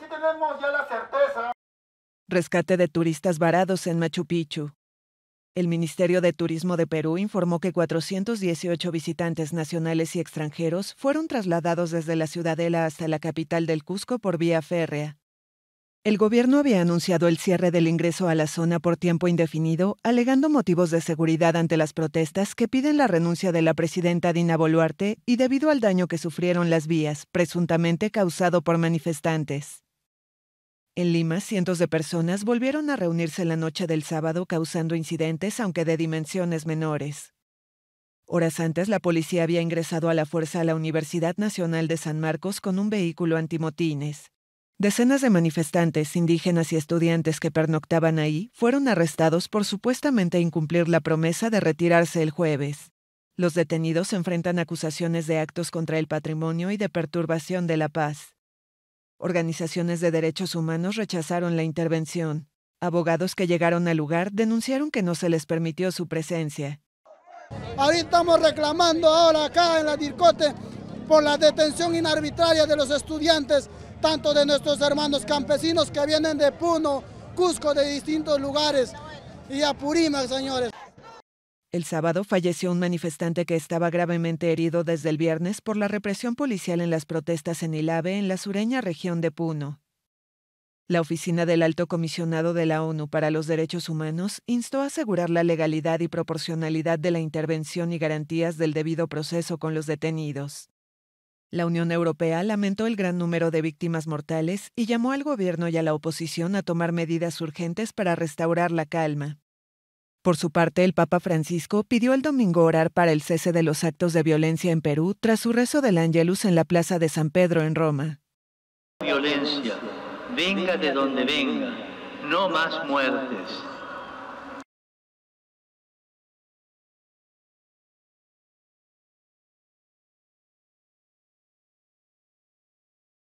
tenemos ya la certeza. Rescate de turistas varados en Machu Picchu. El Ministerio de Turismo de Perú informó que 418 visitantes nacionales y extranjeros fueron trasladados desde la ciudadela hasta la capital del Cusco por vía férrea. El gobierno había anunciado el cierre del ingreso a la zona por tiempo indefinido, alegando motivos de seguridad ante las protestas que piden la renuncia de la presidenta Dina Boluarte y debido al daño que sufrieron las vías, presuntamente causado por manifestantes. En Lima, cientos de personas volvieron a reunirse la noche del sábado causando incidentes, aunque de dimensiones menores. Horas antes, la policía había ingresado a la fuerza a la Universidad Nacional de San Marcos con un vehículo antimotines. Decenas de manifestantes, indígenas y estudiantes que pernoctaban ahí fueron arrestados por supuestamente incumplir la promesa de retirarse el jueves. Los detenidos enfrentan acusaciones de actos contra el patrimonio y de perturbación de la paz. Organizaciones de derechos humanos rechazaron la intervención. Abogados que llegaron al lugar denunciaron que no se les permitió su presencia. Ahí estamos reclamando ahora acá en la DIRCOTE por la detención inarbitraria de los estudiantes, tanto de nuestros hermanos campesinos que vienen de Puno, Cusco, de distintos lugares y Apurímac, señores. El sábado falleció un manifestante que estaba gravemente herido desde el viernes por la represión policial en las protestas en Ilave, en la sureña región de Puno. La oficina del Alto Comisionado de la ONU para los Derechos Humanos instó a asegurar la legalidad y proporcionalidad de la intervención y garantías del debido proceso con los detenidos. La Unión Europea lamentó el gran número de víctimas mortales y llamó al gobierno y a la oposición a tomar medidas urgentes para restaurar la calma. Por su parte, el Papa Francisco pidió el domingo orar para el cese de los actos de violencia en Perú tras su rezo del Angelus en la Plaza de San Pedro en Roma. Violencia, venga de donde venga, no más muertes,